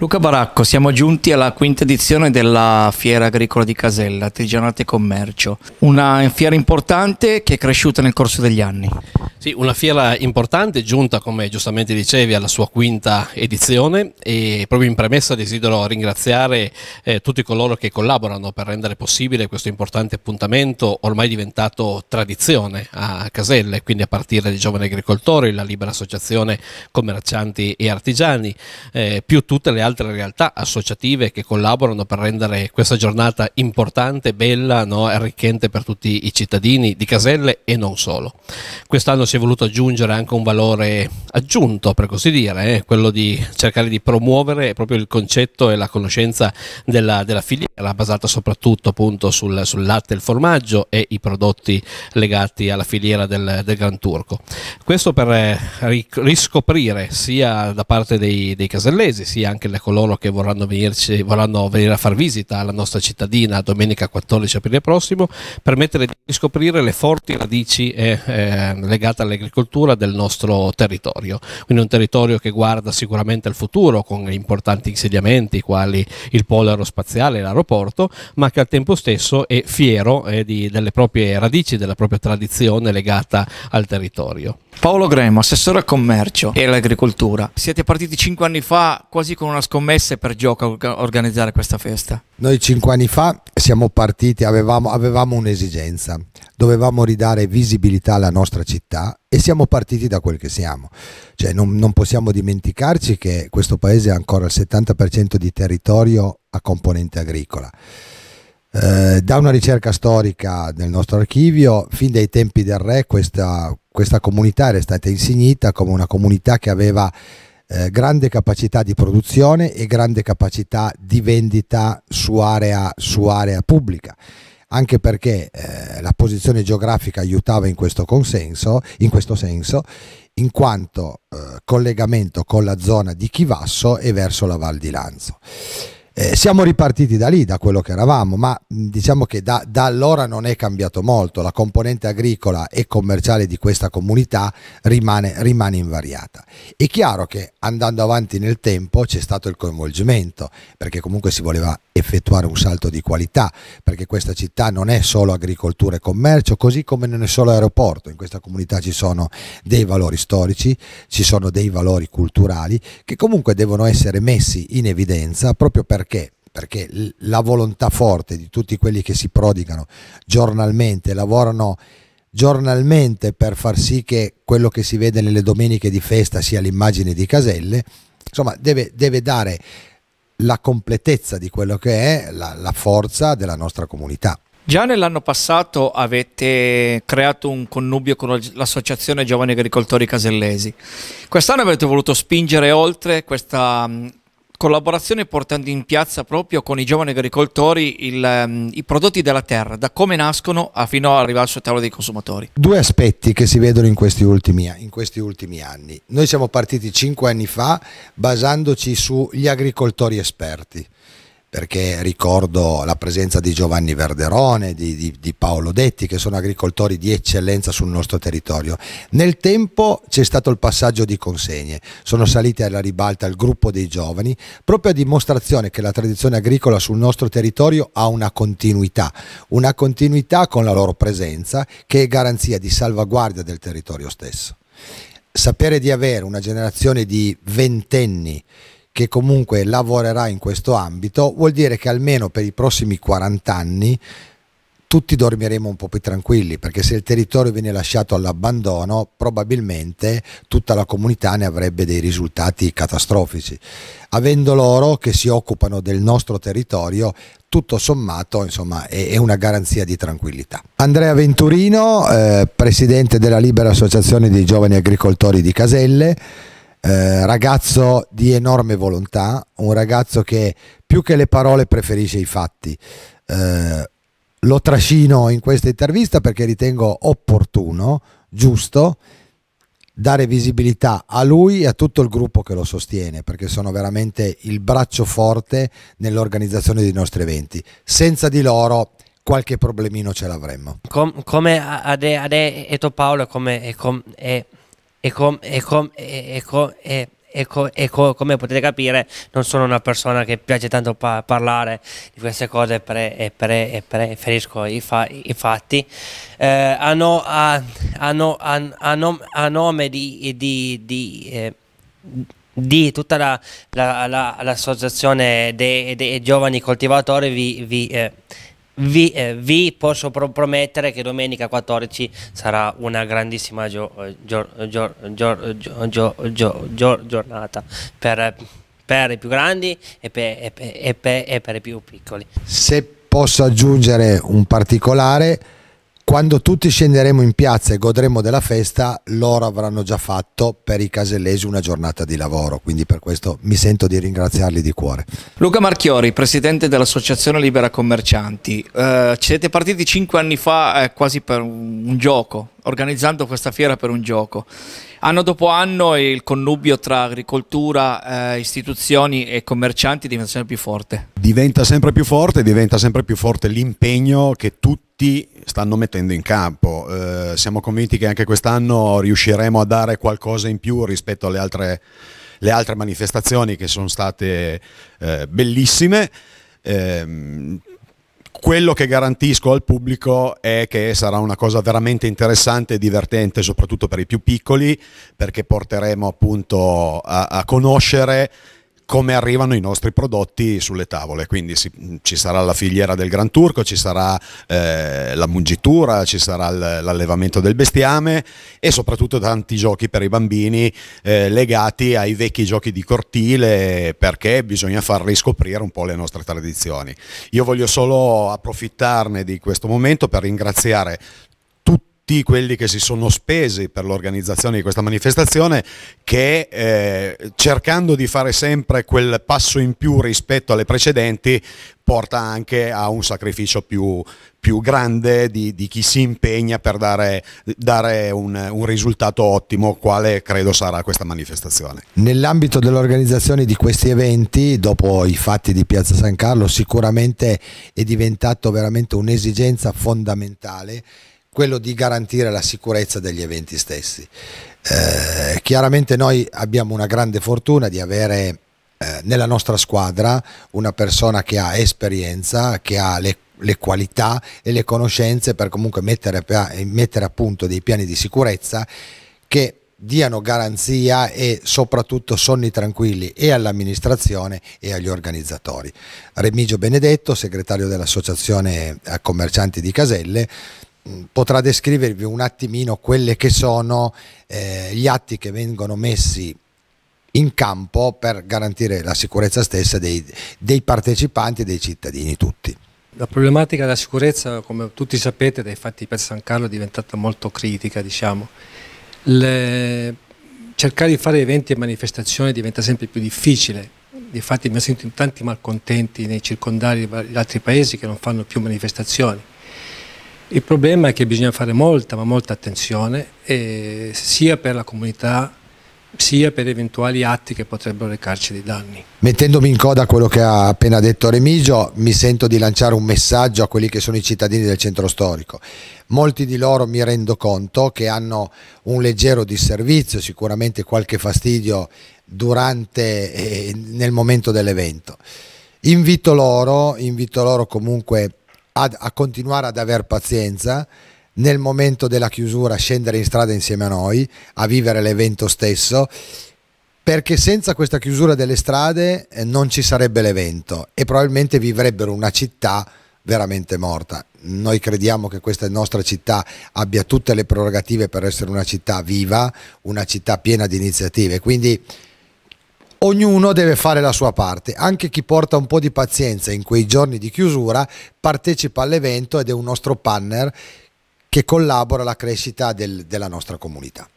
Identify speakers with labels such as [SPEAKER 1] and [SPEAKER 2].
[SPEAKER 1] Luca Baracco, siamo giunti alla quinta edizione della Fiera Agricola di Casella, Artigianate e Commercio, una fiera importante che è cresciuta nel corso degli anni. Sì, una fiera importante
[SPEAKER 2] giunta, come giustamente dicevi, alla sua quinta edizione e proprio in premessa desidero ringraziare eh, tutti coloro che collaborano per rendere possibile questo importante appuntamento ormai diventato tradizione a Caselle, quindi a partire dai giovani agricoltori, la Libera Associazione Commercianti e Artigiani, eh, più tutte le altre realtà associative che collaborano per rendere questa giornata importante, bella, no? arricchente per tutti i cittadini di Caselle e non solo. Quest'anno si è voluto aggiungere anche un valore aggiunto, per così dire, eh? quello di cercare di promuovere proprio il concetto e la conoscenza della, della filiera, basata soprattutto appunto sul, sul, latte, il formaggio e i prodotti legati alla filiera del, del Gran Turco. Questo per eh, riscoprire sia da parte dei, dei casellesi, sia anche da coloro che vorranno, venirci, vorranno venire a far visita alla nostra cittadina domenica 14 aprile prossimo, permettere di riscoprire le forti radici eh, eh, legate legata all'agricoltura del nostro territorio. Quindi un territorio che guarda sicuramente al futuro con importanti insediamenti quali il polo aerospaziale e l'aeroporto, ma che al tempo stesso è fiero eh, di, delle proprie radici, della propria tradizione legata al territorio.
[SPEAKER 1] Paolo Gremo, assessore al
[SPEAKER 3] commercio e all'agricoltura.
[SPEAKER 1] Siete partiti cinque anni fa quasi con una scommessa per gioco a organizzare questa festa.
[SPEAKER 3] Noi cinque anni fa siamo partiti, avevamo, avevamo un'esigenza, dovevamo ridare visibilità alla nostra città e siamo partiti da quel che siamo. Cioè, non, non possiamo dimenticarci che questo paese ha ancora il 70% di territorio a componente agricola. Eh, da una ricerca storica nel nostro archivio, fin dai tempi del re questa, questa comunità era stata insignita come una comunità che aveva eh, grande capacità di produzione e grande capacità di vendita su area, su area pubblica anche perché eh, la posizione geografica aiutava in questo, consenso, in questo senso, in quanto eh, collegamento con la zona di Chivasso e verso la Val di Lanzo. Eh, siamo ripartiti da lì, da quello che eravamo, ma diciamo che da, da, allora non è cambiato molto, la componente agricola e commerciale di questa comunità rimane, rimane invariata. È chiaro che andando avanti nel tempo c'è stato il coinvolgimento, perché comunque si voleva effettuare un salto di qualità, perché questa città non è solo agricoltura e commercio, così come non è solo aeroporto, in questa comunità ci sono dei valori storici, ci sono dei valori culturali che comunque devono essere messi in evidenza proprio perché perché? Perché la volontà forte di tutti quelli che si prodigano giornalmente, lavorano giornalmente per far sì che quello che si vede nelle domeniche di festa sia l'immagine di caselle, insomma deve, deve dare la completezza di quello che è la, la forza della nostra comunità.
[SPEAKER 1] Già nell'anno passato avete creato un connubio con l'associazione Giovani Agricoltori Casellesi. Quest'anno avete voluto spingere oltre questa collaborazione portando in piazza proprio con i giovani agricoltori il, um, i prodotti della terra, da come nascono
[SPEAKER 3] fino ad arrivare sul tavolo dei consumatori. Due aspetti che si vedono in questi, ultimi, in questi ultimi anni. Noi siamo partiti cinque anni fa basandoci sugli agricoltori esperti perché ricordo la presenza di Giovanni Verderone, di, di, di, Paolo Detti, che sono agricoltori di eccellenza sul nostro territorio. Nel tempo c'è stato il passaggio di consegne, sono salite alla ribalta il gruppo dei giovani, proprio a dimostrazione che la tradizione agricola sul nostro territorio ha una continuità, una continuità con la loro presenza che è garanzia di salvaguardia del territorio stesso. Sapere di avere una generazione di ventenni che comunque lavorerà in questo ambito, vuol dire che almeno per i prossimi 40 anni tutti dormiremo un po' più tranquilli perché se il territorio viene lasciato all'abbandono probabilmente tutta la comunità ne avrebbe dei risultati catastrofici. Avendo loro che si occupano del nostro territorio, tutto sommato insomma, è, una garanzia di tranquillità. Andrea Venturino, eh, presidente della Libera Associazione dei Giovani Agricoltori di Caselle. Eh, ragazzo di enorme volontà, un ragazzo che più che le parole preferisce i fatti. Eh, lo trascino in questa intervista perché ritengo opportuno, giusto, dare visibilità a lui e a tutto il gruppo che lo sostiene, perché sono veramente il braccio forte nell'organizzazione dei nostri eventi. Senza di loro qualche problemino ce l'avremmo.
[SPEAKER 1] Come, come ha detto Paolo, come... come è e, com, e, com, e, com, e, co, e co, come potete capire non sono una persona che piace tanto pa parlare di queste cose pre, pre, preferisco i, fa i fatti eh, a, no, a, a, no, a, nom a, nome di, di, di eh, di tutta l'associazione la, la, la, dei, dei, giovani coltivatori vi, vi, eh, vi, eh, vi posso pro- promettere che domenica 14 sarà una grandissima gio- eh, gio- gio- giornata per, per, i più grandi e per, e, per, e, e per i più piccoli.
[SPEAKER 3] Se posso aggiungere un particolare quando tutti scenderemo in piazza e godremo della festa, loro avranno già fatto per i casellesi una giornata di lavoro, quindi per questo mi sento di ringraziarli di cuore.
[SPEAKER 1] Luca Marchiori, presidente dell'Associazione Libera Commercianti, eh, siete partiti cinque anni fa eh, quasi per un gioco, organizzando questa fiera per un gioco. Anno dopo anno il connubio tra agricoltura, eh, istituzioni e commercianti diventa sempre più forte.
[SPEAKER 4] Diventa sempre più forte, diventa sempre più forte l'impegno che tutti stanno mettendo in campo. Eh, siamo convinti che anche quest'anno riusciremo a dare qualcosa in più rispetto alle altre, altre manifestazioni che sono state eh, bellissime. Eh, quello che garantisco al pubblico è che sarà una cosa veramente interessante e divertente, soprattutto per i più piccoli, perché porteremo appunto a, a conoscere come arrivano i nostri prodotti sulle tavole. Quindi si, ci sarà la filiera del Gran Turco, ci sarà eh, la mungitura, ci sarà l'allevamento del bestiame e soprattutto tanti giochi per i bambini eh, legati ai vecchi giochi di cortile perché bisogna far riscoprire un po' le nostre tradizioni. Io voglio solo approfittarne di questo momento per ringraziare tutti quelli che si sono spesi per l'organizzazione di questa manifestazione che eh, cercando di fare sempre quel passo in più rispetto alle precedenti porta anche a un sacrificio più, più grande di, di, chi si impegna per dare, dare un, un, risultato ottimo, quale credo sarà questa manifestazione.
[SPEAKER 3] Nell'ambito dell'organizzazione di questi eventi, dopo i fatti di Piazza San Carlo, sicuramente è diventato veramente un'esigenza fondamentale quello di garantire la sicurezza degli eventi stessi. Eh, chiaramente noi abbiamo una grande fortuna di avere eh, nella nostra squadra una persona che ha esperienza, che ha le, le qualità e le conoscenze per comunque mettere, mettere a punto dei piani di sicurezza che diano garanzia e soprattutto sonni tranquilli e all'amministrazione e agli organizzatori. Remigio Benedetto, segretario dell'Associazione Commercianti di Caselle, Mm, potrà descrivervi un attimino quelli che sono eh, gli atti che vengono messi in campo per garantire la sicurezza stessa dei, dei partecipanti e dei cittadini tutti.
[SPEAKER 2] La problematica della sicurezza, come tutti sapete, dai fatti per San Carlo è diventata molto critica. Diciamo. Le... Cercare di fare eventi e manifestazioni diventa sempre più difficile. Difatti mi sento in tanti malcontenti nei circondari di altri paesi che non fanno più manifestazioni. Il problema è che bisogna fare molta, ma molta attenzione, eh, sia per la comunità sia per eventuali atti che potrebbero recarci dei danni.
[SPEAKER 3] Mettendomi in coda quello che ha appena detto Remigio, mi sento di lanciare un messaggio a quelli che sono i cittadini del centro storico. Molti di loro mi rendo conto che hanno un leggero disservizio, sicuramente qualche fastidio durante e eh, nel momento dell'evento. Invito loro, invito loro comunque ad, a continuare ad aver pazienza nel momento della chiusura scendere in strada insieme a noi, a vivere l'evento stesso, perché senza questa chiusura delle strade eh, non ci sarebbe l'evento e probabilmente vivrebbero una città veramente morta. Noi crediamo che questa nostra città abbia tutte le prerogative per essere una città viva, una città piena di iniziative, quindi Ognuno deve fare la sua parte, anche chi porta un po' di pazienza in quei giorni di chiusura partecipa all'evento ed è un nostro partner che collabora alla crescita del, della nostra comunità.